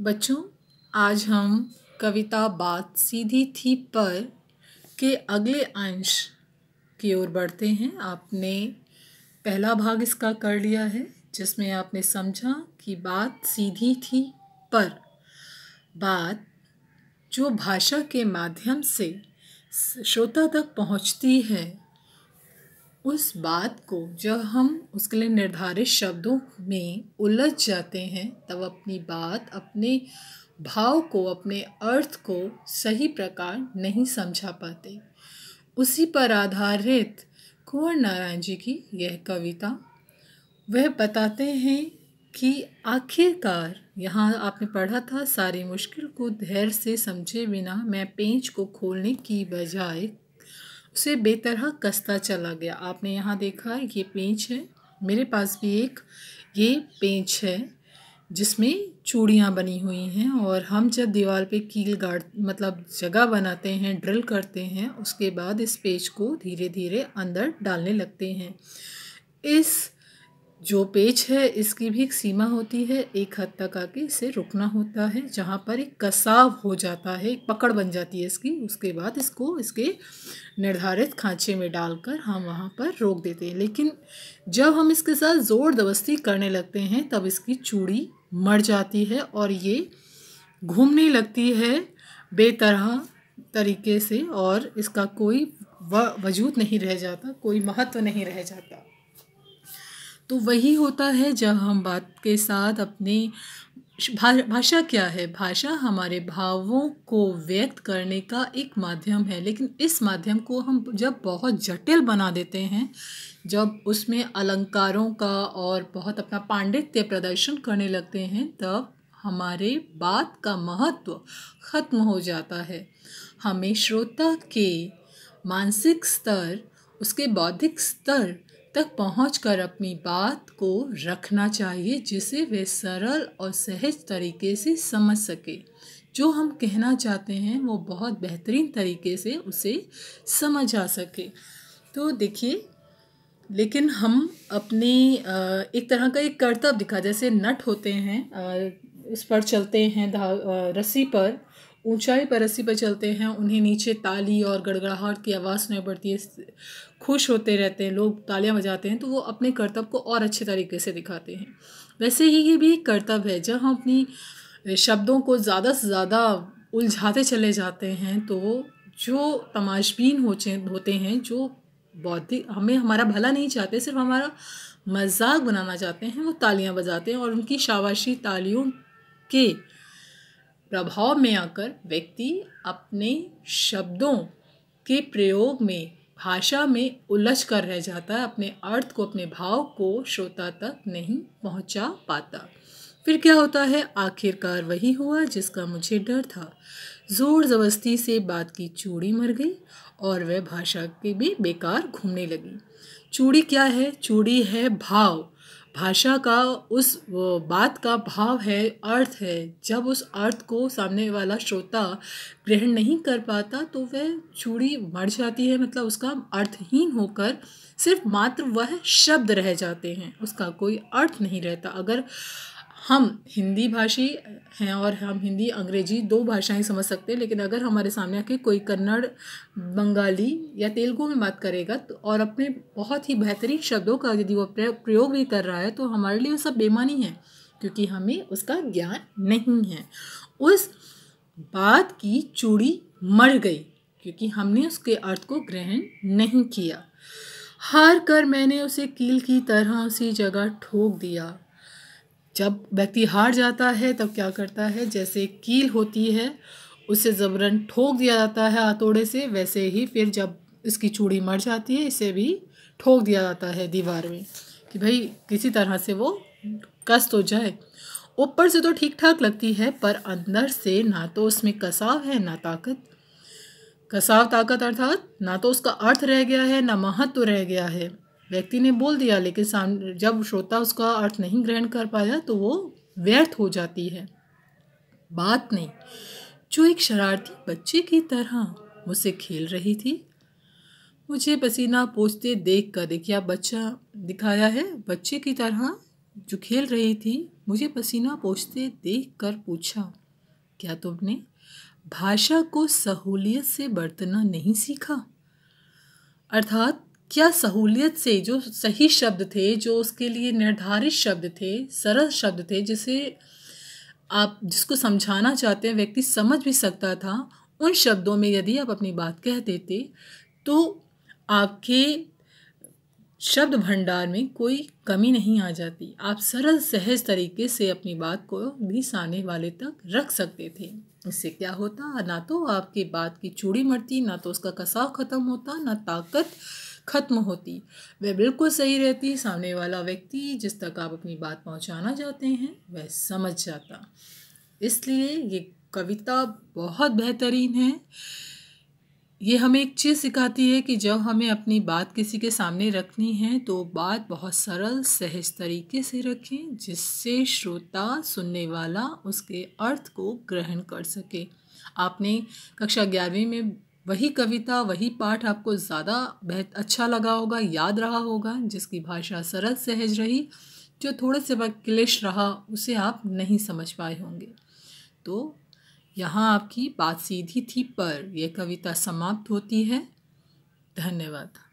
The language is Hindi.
बच्चों आज हम कविता बात सीधी थी पर के अगले अंश की ओर बढ़ते हैं आपने पहला भाग इसका कर लिया है जिसमें आपने समझा कि बात सीधी थी पर बात जो भाषा के माध्यम से श्रोता तक पहुंचती है उस बात को जब हम उसके लिए निर्धारित शब्दों में उलझ जाते हैं तब अपनी बात अपने भाव को अपने अर्थ को सही प्रकार नहीं समझा पाते उसी पर आधारित कुंवर नारायण जी की यह कविता वह बताते हैं कि आखिरकार यहाँ आपने पढ़ा था सारी मुश्किल को धैर्य से समझे बिना मैं पेंच को खोलने की बजाय उसे बेतरह कसता चला गया आपने यहाँ देखा ये पेंच है मेरे पास भी एक ये पेंच है जिसमें चूड़ियाँ बनी हुई हैं और हम जब दीवार पे कील गाड़ मतलब जगह बनाते हैं ड्रिल करते हैं उसके बाद इस पेच को धीरे धीरे अंदर डालने लगते हैं इस जो पेच है इसकी भी एक सीमा होती है एक हद तक आके इसे रुकना होता है जहाँ पर एक कसाव हो जाता है एक पकड़ बन जाती है इसकी उसके बाद इसको इसके निर्धारित खांचे में डालकर हम वहाँ पर रोक देते हैं लेकिन जब हम इसके साथ ज़ोर दबस्ती करने लगते हैं तब इसकी चूड़ी मर जाती है और ये घूमने लगती है बेतरह तरीके से और इसका कोई वजूद नहीं रह जाता कोई महत्व नहीं रह जाता तो वही होता है जब हम बात के साथ अपने भाषा क्या है भाषा हमारे भावों को व्यक्त करने का एक माध्यम है लेकिन इस माध्यम को हम जब बहुत जटिल बना देते हैं जब उसमें अलंकारों का और बहुत अपना पांडित्य प्रदर्शन करने लगते हैं तब हमारे बात का महत्व खत्म हो जाता है हमें श्रोता के मानसिक स्तर उसके बौद्धिक स्तर तक पहुंचकर अपनी बात को रखना चाहिए जिसे वे सरल और सहज तरीके से समझ सके जो हम कहना चाहते हैं वो बहुत बेहतरीन तरीके से उसे समझ आ सके तो देखिए लेकिन हम अपने एक तरह का एक कर्तव्य दिखा जैसे नट होते हैं उस पर चलते हैं रस्सी पर ऊंचाई पर रस्सी पर चलते हैं उन्हें नीचे ताली और गड़गड़ाहट की आवाज़ सुनाई पड़ती है खुश होते रहते हैं लोग तालियां बजाते हैं तो वो अपने कर्तव्य को और अच्छे तरीके से दिखाते हैं वैसे ही ये भी एक कर्तव्य है जब हम अपनी शब्दों को ज़्यादा से ज़्यादा उलझाते चले जाते हैं तो जो तमाशबीन होचे होते हैं जो बौद्धिक हमें हमारा भला नहीं चाहते सिर्फ हमारा मजाक बनाना चाहते हैं वो तालियां बजाते हैं और उनकी शाबाशी तालियों के प्रभाव में आकर व्यक्ति अपने शब्दों के प्रयोग में भाषा में उलझ कर रह जाता है अपने अर्थ को अपने भाव को श्रोता तक नहीं पहुंचा पाता फिर क्या होता है आखिरकार वही हुआ जिसका मुझे डर था ज़ोर जबरस्ती से बात की चूड़ी मर गई और वह भाषा के भी बेकार घूमने लगी चूड़ी क्या है चूड़ी है भाव भाषा का उस बात का भाव है अर्थ है जब उस अर्थ को सामने वाला श्रोता ग्रहण नहीं कर पाता तो वह चूड़ी मर जाती है मतलब उसका अर्थहीन होकर सिर्फ मात्र वह शब्द रह जाते हैं उसका कोई अर्थ नहीं रहता अगर हम हिंदी भाषी हैं और हम हिंदी अंग्रेजी दो भाषाएं समझ सकते हैं लेकिन अगर हमारे सामने आके कोई कन्नड़ बंगाली या तेलुगु में बात करेगा तो और अपने बहुत ही बेहतरीन शब्दों का यदि वो प्रयोग भी कर रहा है तो हमारे लिए वो सब बेमानी है क्योंकि हमें उसका ज्ञान नहीं है उस बात की चूड़ी मर गई क्योंकि हमने उसके अर्थ को ग्रहण नहीं किया हार कर मैंने उसे कील की तरह उसी जगह ठोक दिया जब व्यक्ति हार जाता है तब क्या करता है जैसे कील होती है उसे ज़बरन ठोक दिया जाता है हथौड़े से वैसे ही फिर जब इसकी चूड़ी मर जाती है इसे भी ठोक दिया जाता है दीवार में कि भाई किसी तरह से वो कष्ट हो तो जाए ऊपर से तो ठीक ठाक लगती है पर अंदर से ना तो उसमें कसाव है ना ताकत कसाव ताकत अर्थात ना तो उसका अर्थ रह गया है ना महत्व तो रह गया है व्यक्ति ने बोल दिया लेकिन जब श्रोता उसका अर्थ नहीं ग्रहण कर पाया तो वो व्यर्थ हो जाती है बात नहीं जो एक शरारती बच्चे की तरह मुझसे खेल रही थी मुझे पसीना पोछते देख कर देखिए आप बच्चा दिखाया है बच्चे की तरह जो खेल रही थी मुझे पसीना पोछते देख कर पूछा क्या तुमने भाषा को सहूलियत से बरतना नहीं सीखा अर्थात क्या सहूलियत से जो सही शब्द थे जो उसके लिए निर्धारित शब्द थे सरल शब्द थे जिसे आप जिसको समझाना चाहते हैं व्यक्ति समझ भी सकता था उन शब्दों में यदि आप अपनी बात कह देते तो आपके शब्द भंडार में कोई कमी नहीं आ जाती आप सरल सहज तरीके से अपनी बात को भी सामने वाले तक रख सकते थे इससे क्या होता ना तो आपकी बात की चूड़ी मरती ना तो उसका कसाव ख़त्म होता ना ताकत खत्म होती वह बिल्कुल सही रहती सामने वाला व्यक्ति जिस तक आप अपनी बात पहुंचाना चाहते हैं वह समझ जाता इसलिए ये कविता बहुत बेहतरीन है ये हमें एक चीज़ सिखाती है कि जब हमें अपनी बात किसी के सामने रखनी है तो बात बहुत सरल सहज तरीके से रखें जिससे श्रोता सुनने वाला उसके अर्थ को ग्रहण कर सके आपने कक्षा ग्यारहवीं में वही कविता वही पाठ आपको ज़्यादा बेहत अच्छा लगा होगा याद रहा होगा जिसकी भाषा सरल सहज रही जो थोड़े से वक्त क्लेश रहा उसे आप नहीं समझ पाए होंगे तो यहाँ आपकी बात सीधी थी पर यह कविता समाप्त होती है धन्यवाद